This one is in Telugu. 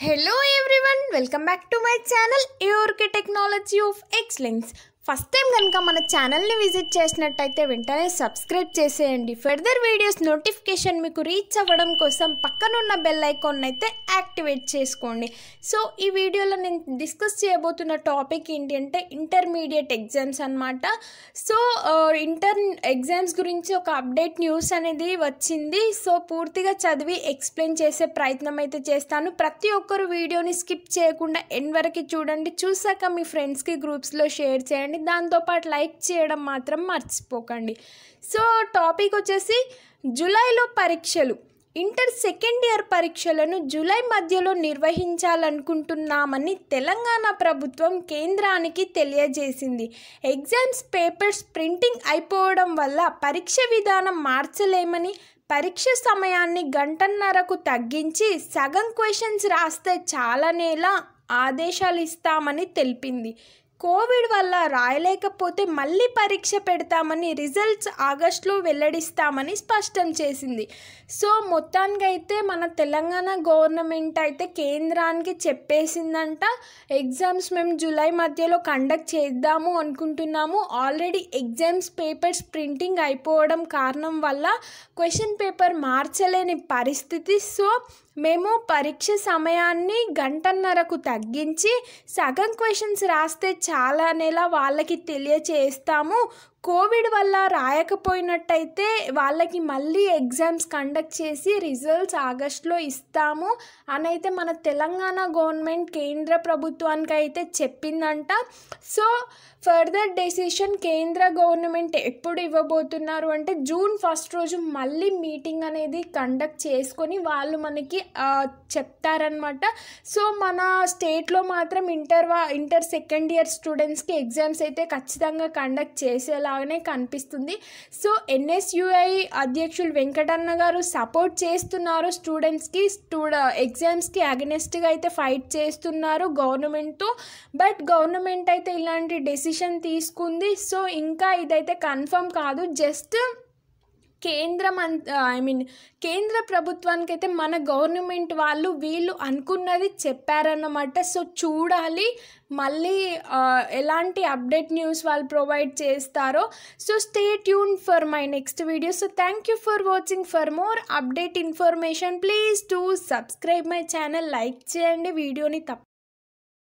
Hello everyone, welcome back to my channel Eureka Technology of Excellence. First time కనుక మన ఛానల్ని విజిట్ చేసినట్టయితే వెంటనే సబ్స్క్రైబ్ చేసేయండి ఫర్దర్ వీడియోస్ నోటిఫికేషన్ మీకు రీచ్ అవ్వడం కోసం పక్కనున్న బెల్ ఐకాన్ అయితే యాక్టివేట్ చేసుకోండి సో ఈ వీడియోలో నేను డిస్కస్ చేయబోతున్న టాపిక్ ఏంటి అంటే ఇంటర్మీడియట్ ఎగ్జామ్స్ అనమాట సో ఇంటర్ ఎగ్జామ్స్ గురించి ఒక అప్డేట్ న్యూస్ అనేది వచ్చింది సో పూర్తిగా చదివి ఎక్స్ప్లెయిన్ చేసే ప్రయత్నం అయితే చేస్తాను ప్రతి ఒక్కరు వీడియోని స్కిప్ చేయకుండా ఎన్ వరకు చూడండి చూసాక మీ ఫ్రెండ్స్కి గ్రూప్స్లో షేర్ చేయండి చేయండి దాంతోపాటు లైక్ చేయడం మాత్రం మర్చిపోకండి సో టాపిక్ వచ్చేసి జూలైలో పరీక్షలు ఇంటర్ సెకండ్ ఇయర్ పరీక్షలను జూలై మధ్యలో నిర్వహించాలనుకుంటున్నామని తెలంగాణ ప్రభుత్వం కేంద్రానికి తెలియజేసింది ఎగ్జామ్స్ పేపర్స్ ప్రింటింగ్ అయిపోవడం వల్ల పరీక్ష విధానం మార్చలేమని పరీక్ష సమయాన్ని గంటన్నరకు తగ్గించి సగం క్వశ్చన్స్ రాస్తే చాలా చాలానేలా ఆదేశాలు ఇస్తామని తెలిపింది కోవిడ్ వల్ల రాయలేకపోతే మళ్ళీ పరీక్ష పెడతామని రిజల్ట్స్ ఆగస్టులో వెల్లడిస్తామని స్పష్టం చేసింది సో మొత్తానికైతే మన తెలంగాణ గవర్నమెంట్ అయితే కేంద్రానికి చెప్పేసిందంట ఎగ్జామ్స్ మేము జూలై మధ్యలో కండక్ట్ చేద్దాము అనుకుంటున్నాము ఆల్రెడీ ఎగ్జామ్స్ పేపర్స్ ప్రింటింగ్ అయిపోవడం కారణం వల్ల క్వశ్చన్ పేపర్ మార్చలేని పరిస్థితి సో మేము పరీక్ష సమయాన్ని గంటన్నరకు తగ్గించి సగం క్వశ్చన్స్ రాస్తే చాలా నెల వాళ్ళకి తెలియచేస్తాము కోవిడ్ వల్ల రాయకపోయినట్టయితే వాళ్ళకి మళ్ళీ ఎగ్జామ్స్ కండక్ట్ చేసి రిజల్ట్స్ ఆగస్ట్లో ఇస్తాము అని అయితే మన తెలంగాణ గవర్నమెంట్ కేంద్ర ప్రభుత్వానికి అయితే చెప్పిందంట సో ఫర్దర్ డెసిషన్ కేంద్ర గవర్నమెంట్ ఎప్పుడు ఇవ్వబోతున్నారు అంటే జూన్ ఫస్ట్ రోజు మళ్ళీ మీటింగ్ అనేది కండక్ట్ చేసుకొని వాళ్ళు మనకి చెప్తారనమాట సో మన స్టేట్లో మాత్రం ఇంటర్ ఇంటర్ సెకండ్ ఇయర్ స్టూడెంట్స్కి ఎగ్జామ్స్ అయితే ఖచ్చితంగా కండక్ట్ చేసేలా లాగానే కనిపిస్తుంది సో ఎన్ఎస్యుఐ అధ్యక్షులు వెంకటన్న గారు సపోర్ట్ చేస్తున్నారు స్టూడెంట్స్కి స్టూడ ఎగ్జామ్స్కి అగెనెస్ట్గా అయితే ఫైట్ చేస్తున్నారు గవర్నమెంట్తో బట్ గవర్నమెంట్ అయితే ఇలాంటి డెసిషన్ తీసుకుంది సో ఇంకా ఇదైతే కన్ఫర్మ్ కాదు జస్ట్ కేంద్రం అంత ఐ మీన్ కేంద్ర ప్రభుత్వానికి అయితే మన గవర్నమెంట్ వాళ్ళు వీళ్ళు అనుకున్నది చెప్పారన్నమాట సో చూడాలి మళ్ళీ ఎలాంటి అప్డేట్ న్యూస్ వాళ్ళు ప్రొవైడ్ చేస్తారో so stay tune for my next video so thank you for watching for more update information please to subscribe my channel like చేయండి వీడియోని తప్ప